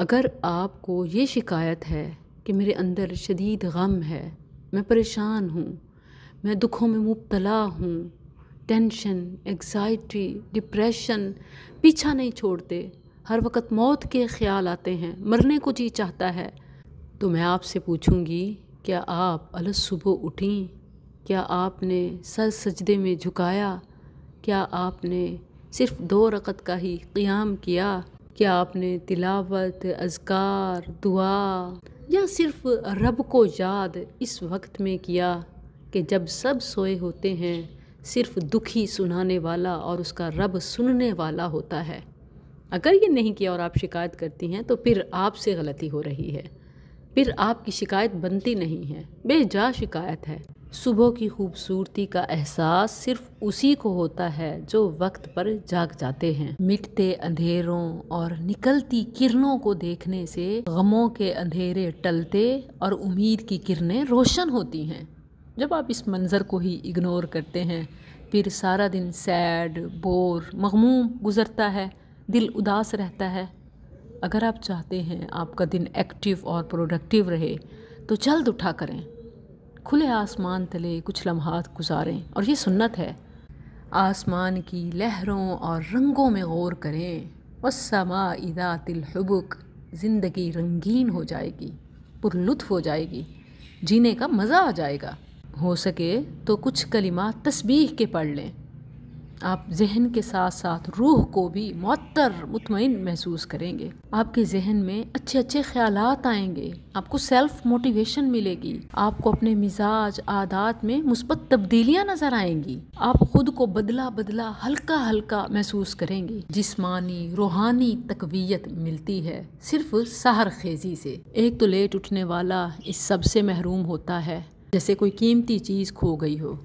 अगर आपको ये शिकायत है कि मेरे अंदर शदीद गम है मैं परेशान हूँ मैं दुखों में मुबतला हूँ टेंशन एग्ज़ाइटी डिप्रेशन पीछा नहीं छोड़ते हर वक्त मौत के ख्याल आते हैं मरने को जी चाहता है तो मैं आपसे पूछूंगी क्या आप अल सुबह उठी क्या आपने सर सजदे में झुकाया क्या आपने सिर्फ दो रकत का ही क़याम किया क्या आपने तिलावत अजकार दुआ या सिर्फ रब को याद इस वक्त में किया कि जब सब सोए होते हैं सिर्फ दुखी सुनाने वाला और उसका रब सुनने वाला होता है अगर ये नहीं किया और आप शिकायत करती हैं तो फिर आपसे गलती हो रही है फिर आपकी शिकायत बनती नहीं है बेजा शिकायत है सुबह की खूबसूरती का एहसास सिर्फ उसी को होता है जो वक्त पर जाग जाते हैं मिटते अंधेरों और निकलती किरणों को देखने से गमों के अंधेरे टलते और उम्मीद की किरणें रोशन होती हैं जब आप इस मंज़र को ही इग्नोर करते हैं फिर सारा दिन सैड बोर मगमूम गुज़रता है दिल उदास रहता है अगर आप चाहते हैं आपका दिन एक्टिव और प्रोडक्टिव रहे तो जल्द उठा करें खुले आसमान तले कुछ लम्हात गुजारें और ये सुन्नत है आसमान की लहरों और रंगों में गौर करें वसमा इदा तिलहबुक ज़िंदगी रंगीन हो जाएगी पुरलुत्फ़ हो जाएगी जीने का मज़ा आ जाएगा हो सके तो कुछ कलिमा तस्बीह के पढ़ लें आप जहन के साथ साथ रूह को भी मअतर मुतमिन महसूस करेंगे आपके जहन में अच्छे अच्छे ख्याल आएंगे आपको सेल्फ मोटिवेशन मिलेगी आपको अपने मिजाज आदात में मुस्बत तब्दीलियाँ नज़र आएंगी आप खुद को बदला बदला हल्का हल्का महसूस करेंगे जिसमानी रूहानी तकवीत मिलती है सिर्फ सहर खेजी से एक तो लेट उठने वाला इस सबसे महरूम होता है जैसे कोई कीमती चीज़ खो गई हो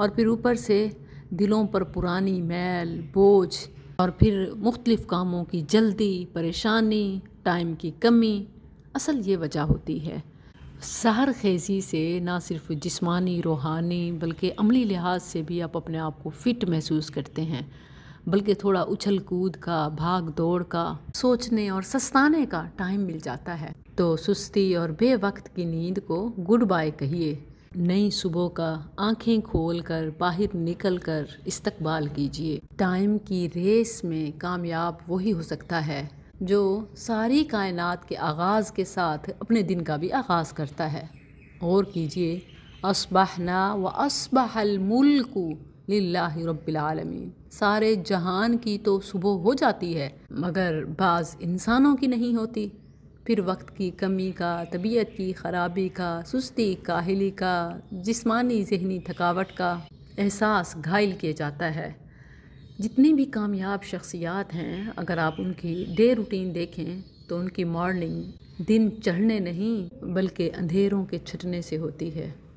और फिर ऊपर से दिलों पर पुरानी मैल बोझ और फिर मुख्तलिफ़ कामों की जल्दी परेशानी टाइम की कमी असल ये वजह होती है सहर खेजी से ना सिर्फ जिस्मानी रूहानी बल्कि अमली लिहाज से भी आप अपने आप को फिट महसूस करते हैं बल्कि थोड़ा उछल कूद का भाग दौड़ का सोचने और सस्ताने का टाइम मिल जाता है तो सुस्ती और बेवक्त की नींद को गुड बाय कहिए नई सुबह का आंखें खोल कर बाहर निकल कर इस्तकबाल कीजिए टाइम की रेस में कामयाब वही हो सकता है जो सारी कायनात के आगाज़ के साथ अपने दिन का भी आगाज़ करता है और कीजिए असबहना व असबहल मुल्क लाला रबालमीन सारे जहान की तो सुबह हो जाती है मगर बाज़ इंसानों की नहीं होती फिर वक्त की कमी का तबीयत की ख़राबी का सुस्ती काहली का जिस्मानी जहनी थकावट का एहसास घायल किया जाता है जितनी भी कामयाब शख्सियात हैं अगर आप उनकी डे रूटीन देखें तो उनकी मॉर्निंग दिन चढ़ने नहीं बल्कि अंधेरों के छटने से होती है